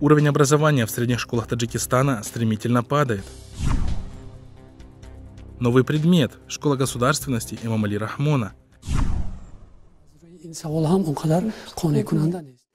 Уровень образования в средних школах Таджикистана стремительно падает. Новый предмет – школа государственности имама Али Рахмона –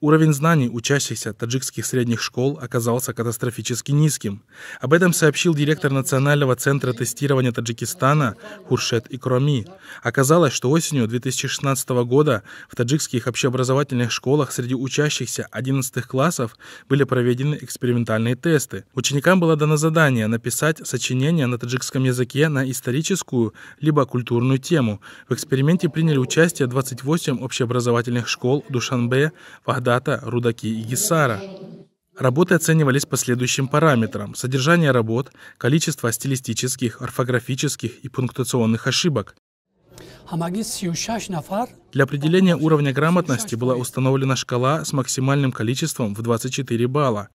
Уровень знаний учащихся таджикских средних школ оказался катастрофически низким. Об этом сообщил директор Национального центра тестирования Таджикистана Хуршет Икроми. Оказалось, что осенью 2016 года в таджикских общеобразовательных школах среди учащихся 11 классов были проведены экспериментальные тесты. Ученикам было дано задание написать сочинение на таджикском языке на историческую либо культурную тему. В эксперименте приняли участие 28 общеобразовательных школ Душанбе, Вахдара, Арарата, Рудаки и Гисара. Работы оценивались по следующим параметрам. Содержание работ, количество стилистических, орфографических и пунктуационных ошибок. Для определения уровня грамотности была установлена шкала с максимальным количеством в 24 балла.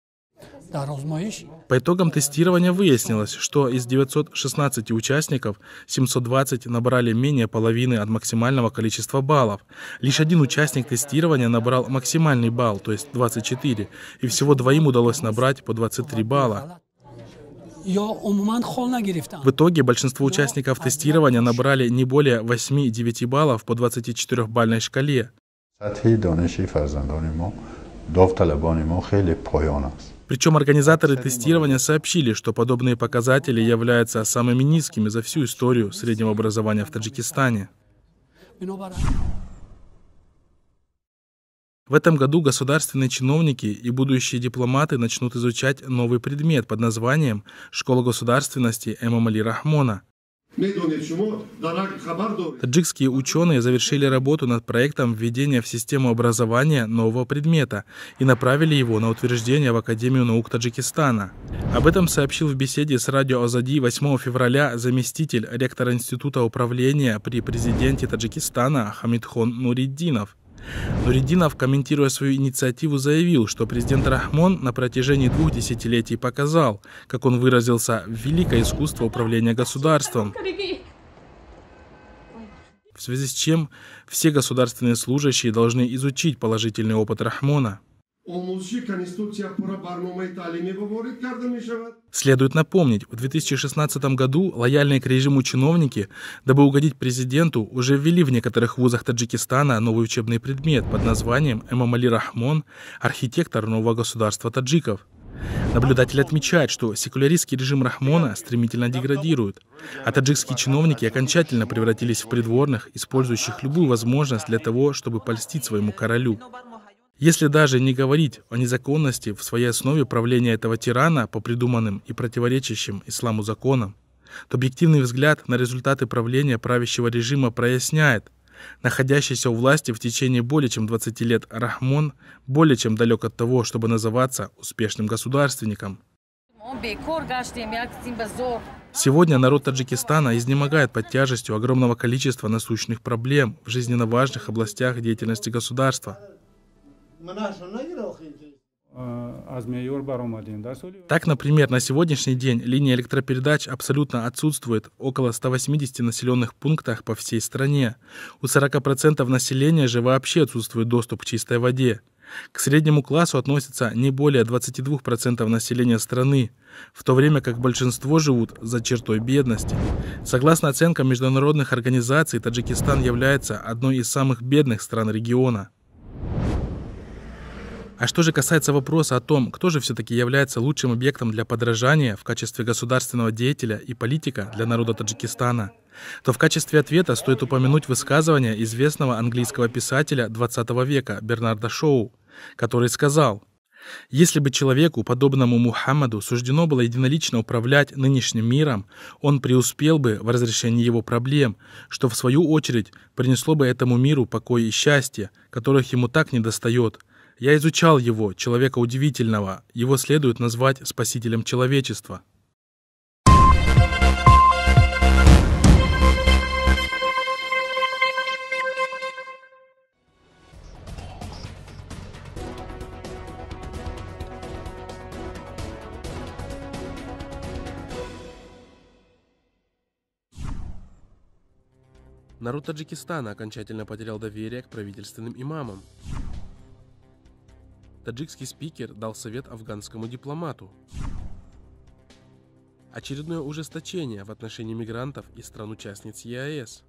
По итогам тестирования выяснилось, что из 916 участников 720 набрали менее половины от максимального количества баллов. Лишь один участник тестирования набрал максимальный балл, то есть 24, и всего двоим удалось набрать по 23 балла. В итоге большинство участников тестирования набрали не более 8-9 баллов по 24-бальной шкале. Причем организаторы тестирования сообщили, что подобные показатели являются самыми низкими за всю историю среднего образования в Таджикистане. В этом году государственные чиновники и будущие дипломаты начнут изучать новый предмет под названием «Школа государственности Эмамали Рахмона», Таджикские ученые завершили работу над проектом введения в систему образования нового предмета и направили его на утверждение в Академию наук Таджикистана. Об этом сообщил в беседе с радио Азади 8 февраля заместитель ректора Института управления при президенте Таджикистана Хамидхон Нуриддинов. Нуридинов, комментируя свою инициативу, заявил, что президент Рахмон на протяжении двух десятилетий показал, как он выразился, великое искусство управления государством в связи с чем все государственные служащие должны изучить положительный опыт Рахмона. Следует напомнить, в 2016 году лояльные к режиму чиновники, дабы угодить президенту, уже ввели в некоторых вузах Таджикистана новый учебный предмет под названием «Эмамали Рахмон. Архитектор нового государства таджиков». Наблюдатель отмечает, что секуляристский режим Рахмона стремительно деградирует, а таджикские чиновники окончательно превратились в придворных, использующих любую возможность для того, чтобы польстить своему королю. Если даже не говорить о незаконности в своей основе правления этого тирана по придуманным и противоречащим исламу законам, то объективный взгляд на результаты правления правящего режима проясняет, находящийся у власти в течение более чем 20 лет Рахмон более чем далек от того, чтобы называться успешным государственником. Сегодня народ Таджикистана изнемогает под тяжестью огромного количества насущных проблем в жизненно важных областях деятельности государства – а, а так, например, на сегодняшний день линия электропередач абсолютно отсутствует около 180 населенных пунктах по всей стране. У 40% населения же вообще отсутствует доступ к чистой воде. К среднему классу относятся не более 22% населения страны, в то время как большинство живут за чертой бедности. Согласно оценкам международных организаций, Таджикистан является одной из самых бедных стран региона. А что же касается вопроса о том, кто же все-таки является лучшим объектом для подражания в качестве государственного деятеля и политика для народа Таджикистана, то в качестве ответа стоит упомянуть высказывание известного английского писателя 20 века Бернарда Шоу, который сказал «Если бы человеку, подобному Мухаммаду, суждено было единолично управлять нынешним миром, он преуспел бы в разрешении его проблем, что в свою очередь принесло бы этому миру покой и счастье, которых ему так недостает, я изучал его, человека удивительного. Его следует назвать спасителем человечества. Народ Таджикистана окончательно потерял доверие к правительственным имамам таджикский спикер дал совет афганскому дипломату. Очередное ужесточение в отношении мигрантов из стран-участниц ЕАЭС.